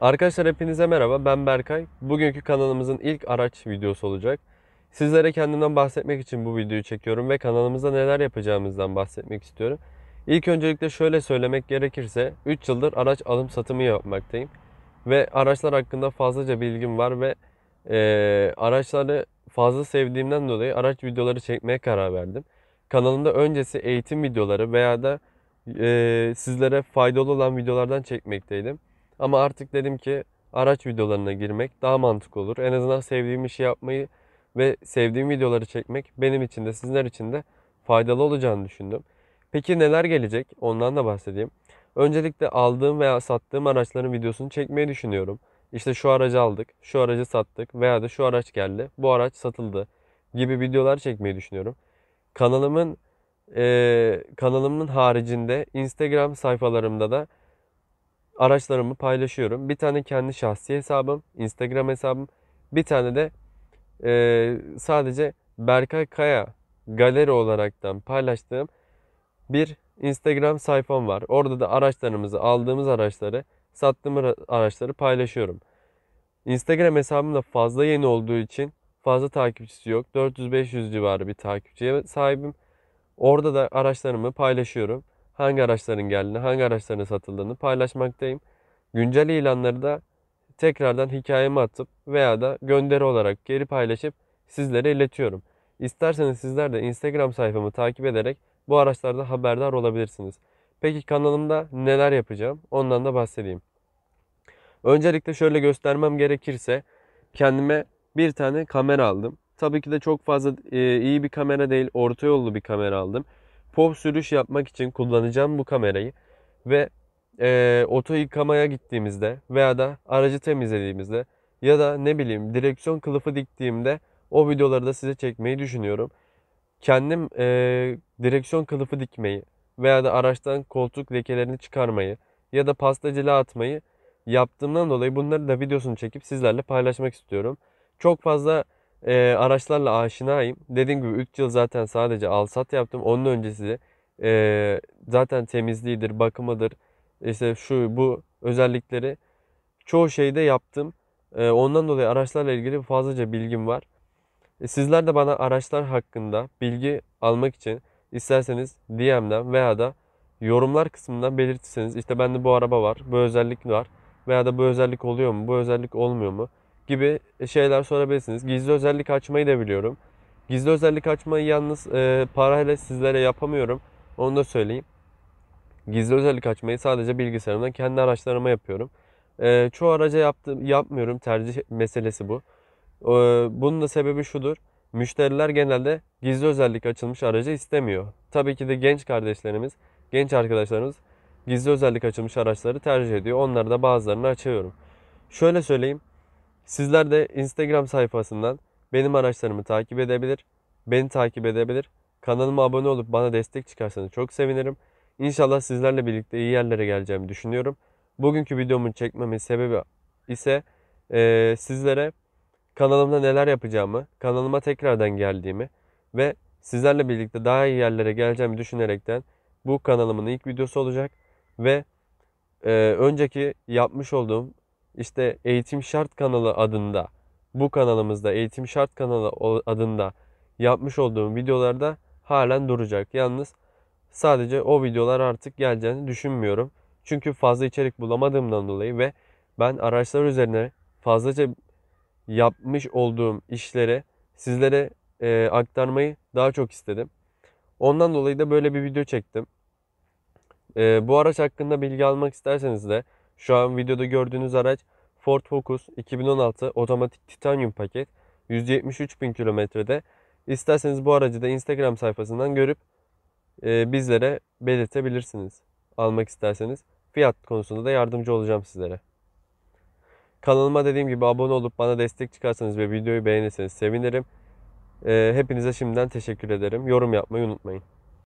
Arkadaşlar hepinize merhaba ben Berkay. Bugünkü kanalımızın ilk araç videosu olacak. Sizlere kendimden bahsetmek için bu videoyu çekiyorum ve kanalımızda neler yapacağımızdan bahsetmek istiyorum. İlk öncelikle şöyle söylemek gerekirse 3 yıldır araç alım satımı yapmaktayım. Ve araçlar hakkında fazlaca bilgim var ve e, araçları fazla sevdiğimden dolayı araç videoları çekmeye karar verdim. Kanalımda öncesi eğitim videoları veya da e, sizlere faydalı olan videolardan çekmekteydim. Ama artık dedim ki araç videolarına girmek daha mantık olur. En azından sevdiğim işi yapmayı ve sevdiğim videoları çekmek benim için de sizler için de faydalı olacağını düşündüm. Peki neler gelecek? Ondan da bahsedeyim. Öncelikle aldığım veya sattığım araçların videosunu çekmeyi düşünüyorum. İşte şu aracı aldık, şu aracı sattık veya da şu araç geldi, bu araç satıldı gibi videolar çekmeyi düşünüyorum. Kanalımın e, kanalımın haricinde Instagram sayfalarımda da araçlarımı paylaşıyorum. Bir tane kendi şahsi hesabım, Instagram hesabım. Bir tane de e, sadece Berkay Kaya galeri olaraktan paylaştığım bir Instagram sayfam var. Orada da araçlarımızı, aldığımız araçları, sattığımız araçları paylaşıyorum. Instagram hesabım da fazla yeni olduğu için fazla takipçisi yok. 400-500 civarı bir takipçiye sahibim. Orada da araçlarımı paylaşıyorum hangi araçların geldiğini, hangi araçların satıldığını paylaşmaktayım. Güncel ilanları da tekrardan hikayeme atıp veya da gönderi olarak geri paylaşıp sizlere iletiyorum. İsterseniz sizler de Instagram sayfamı takip ederek bu araçlarda haberdar olabilirsiniz. Peki kanalımda neler yapacağım? Ondan da bahsedeyim. Öncelikle şöyle göstermem gerekirse kendime bir tane kamera aldım. Tabii ki de çok fazla e, iyi bir kamera değil, orta yollu bir kamera aldım pop sürüş yapmak için kullanacağım bu kamerayı ve e, oto yıkamaya gittiğimizde veya da aracı temizlediğimizde ya da ne bileyim direksiyon kılıfı diktiğimde o videoları da size çekmeyi düşünüyorum. Kendim e, direksiyon kılıfı dikmeyi veya da araçtan koltuk lekelerini çıkarmayı ya da pastacıyla atmayı yaptığımdan dolayı bunları da videosunu çekip sizlerle paylaşmak istiyorum. Çok fazla e, araçlarla aşinayım. Dediğim gibi 3 yıl zaten sadece alsat yaptım. Onun öncesi e, zaten temizliğidir, bakımıdır, işte şu bu özellikleri çoğu şeyde yaptım. E, ondan dolayı araçlarla ilgili fazlaca bilgim var. E, sizler de bana araçlar hakkında bilgi almak için isterseniz DM'den veya da yorumlar kısmından belirtirseniz işte bende bu araba var, bu özellik var veya da bu özellik oluyor mu, bu özellik olmuyor mu? gibi şeyler sorabilirsiniz. Gizli özellik açmayı da biliyorum. Gizli özellik açmayı yalnız e, parayla sizlere yapamıyorum. Onu da söyleyeyim. Gizli özellik açmayı sadece bilgisayarımdan kendi araçlarıma yapıyorum. E, çoğu araca yaptım, yapmıyorum. Tercih meselesi bu. E, bunun da sebebi şudur. Müşteriler genelde gizli özellik açılmış aracı istemiyor. Tabii ki de genç kardeşlerimiz, genç arkadaşlarımız gizli özellik açılmış araçları tercih ediyor. Onları da bazılarını açıyorum. Şöyle söyleyeyim. Sizler de Instagram sayfasından benim araçlarımı takip edebilir, beni takip edebilir. Kanalıma abone olup bana destek çıkarsanız çok sevinirim. İnşallah sizlerle birlikte iyi yerlere geleceğimi düşünüyorum. Bugünkü videomun çekmemin sebebi ise e, sizlere kanalımda neler yapacağımı, kanalıma tekrardan geldiğimi ve sizlerle birlikte daha iyi yerlere geleceğimi düşünerekten bu kanalımın ilk videosu olacak ve e, önceki yapmış olduğum işte Eğitim Şart kanalı adında bu kanalımızda Eğitim Şart kanalı adında yapmış olduğum videolarda halen duracak. Yalnız sadece o videolar artık geleceğini düşünmüyorum. Çünkü fazla içerik bulamadığımdan dolayı ve ben araçlar üzerine fazlaca yapmış olduğum işleri sizlere e, aktarmayı daha çok istedim. Ondan dolayı da böyle bir video çektim. E, bu araç hakkında bilgi almak isterseniz de şu an videoda gördüğünüz araç Ford Focus 2016 otomatik titanyum paket 173.000 kilometrede. İsterseniz bu aracı da Instagram sayfasından görüp e, bizlere belirtebilirsiniz. Almak isterseniz fiyat konusunda da yardımcı olacağım sizlere. Kanalıma dediğim gibi abone olup bana destek çıkarsanız ve videoyu beğenirseniz sevinirim. E, hepinize şimdiden teşekkür ederim. Yorum yapmayı unutmayın.